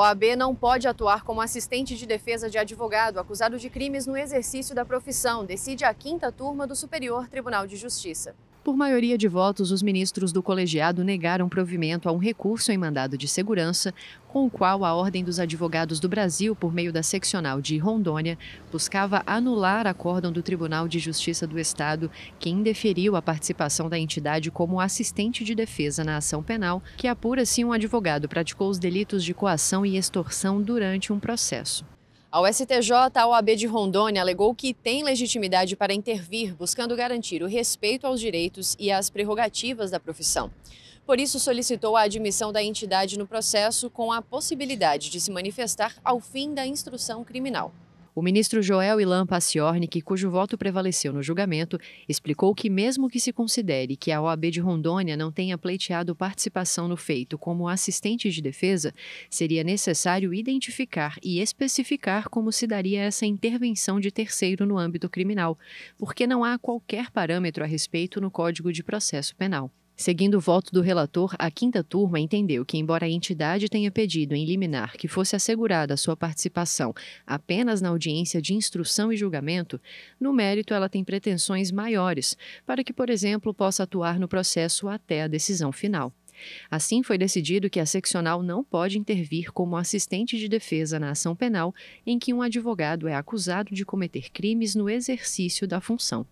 OAB não pode atuar como assistente de defesa de advogado acusado de crimes no exercício da profissão, decide a quinta turma do Superior Tribunal de Justiça. Por maioria de votos, os ministros do colegiado negaram provimento a um recurso em mandado de segurança, com o qual a Ordem dos Advogados do Brasil, por meio da seccional de Rondônia, buscava anular acórdão do Tribunal de Justiça do Estado, que indeferiu a participação da entidade como assistente de defesa na ação penal, que apura se um advogado praticou os delitos de coação e extorsão durante um processo. Ao STJ, a OAB de Rondônia alegou que tem legitimidade para intervir, buscando garantir o respeito aos direitos e às prerrogativas da profissão. Por isso, solicitou a admissão da entidade no processo com a possibilidade de se manifestar ao fim da instrução criminal. O ministro Joel Ilan Paciornik, cujo voto prevaleceu no julgamento, explicou que, mesmo que se considere que a OAB de Rondônia não tenha pleiteado participação no feito como assistente de defesa, seria necessário identificar e especificar como se daria essa intervenção de terceiro no âmbito criminal, porque não há qualquer parâmetro a respeito no Código de Processo Penal. Seguindo o voto do relator, a quinta turma entendeu que, embora a entidade tenha pedido em liminar que fosse assegurada a sua participação apenas na audiência de instrução e julgamento, no mérito ela tem pretensões maiores, para que, por exemplo, possa atuar no processo até a decisão final. Assim, foi decidido que a seccional não pode intervir como assistente de defesa na ação penal em que um advogado é acusado de cometer crimes no exercício da função.